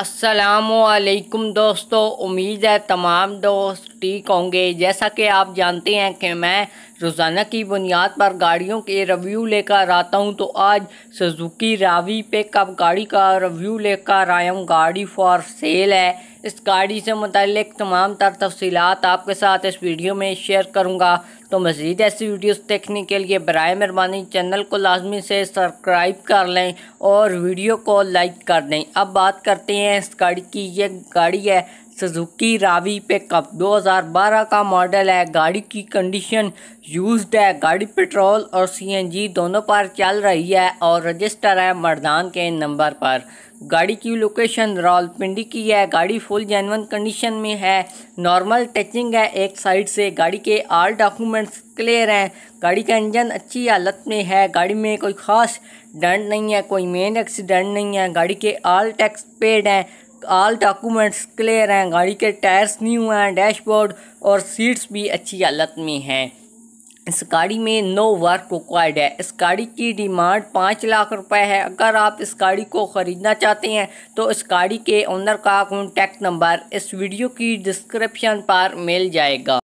असलकुम दोस्तों उम्मीद है तमाम दोस्त ठीक होंगे जैसा कि आप जानते हैं कि मैं रोज़ाना की बुनियाद पर गाड़ियों के रिव्यू लेकर आता हूं तो आज सुजुकी रावी पिकअप गाड़ी का रिव्यू लेकर आया हूं गाड़ी फॉर सेल है इस गाड़ी से मुतल तमाम तर तफसीत आपके साथ इस वीडियो में शेयर करूँगा तो मज़ीद ऐसी वीडियोस देखने के लिए बर मेहरबानी चैनल को लाजमी से सब्सक्राइब कर लें और वीडियो को लाइक कर दें अब बात करते हैं इस गाड़ी की ये गाड़ी है सुजुकी रावी पिकअप 2012 का मॉडल है गाड़ी की कंडीशन यूज्ड है गाड़ी पेट्रोल और सीएनजी दोनों पर चल रही है और रजिस्टर है मर्दान के नंबर पर गाड़ी की लोकेशन रावलपिंडी की है गाड़ी फुल जेनवन कंडीशन में है नॉर्मल टचिंग है एक साइड से गाड़ी के आल डॉक्यूमेंट डॉक्यूमेंट्स क्लियर हैं गाड़ी का इंजन अच्छी हालत में है गाड़ी में कोई ख़ास डंट नहीं है कोई मेन एक्सीडेंट नहीं है गाड़ी के आल टैक्स पेड हैं आल डॉक्यूमेंट्स क्लियर हैं गाड़ी के टायर्स न्यू हैं डैशबोर्ड और सीट्स भी अच्छी हालत में हैं इस गाड़ी में नो वर्क रिक्वायर्ड है इस गाड़ी की डिमांड पाँच लाख रुपए है अगर आप इस गाड़ी को ख़रीदना चाहते हैं तो इस गाड़ी के ओनर का कॉन्टैक्ट नंबर इस वीडियो की डिस्क्रिप्शन पर मिल जाएगा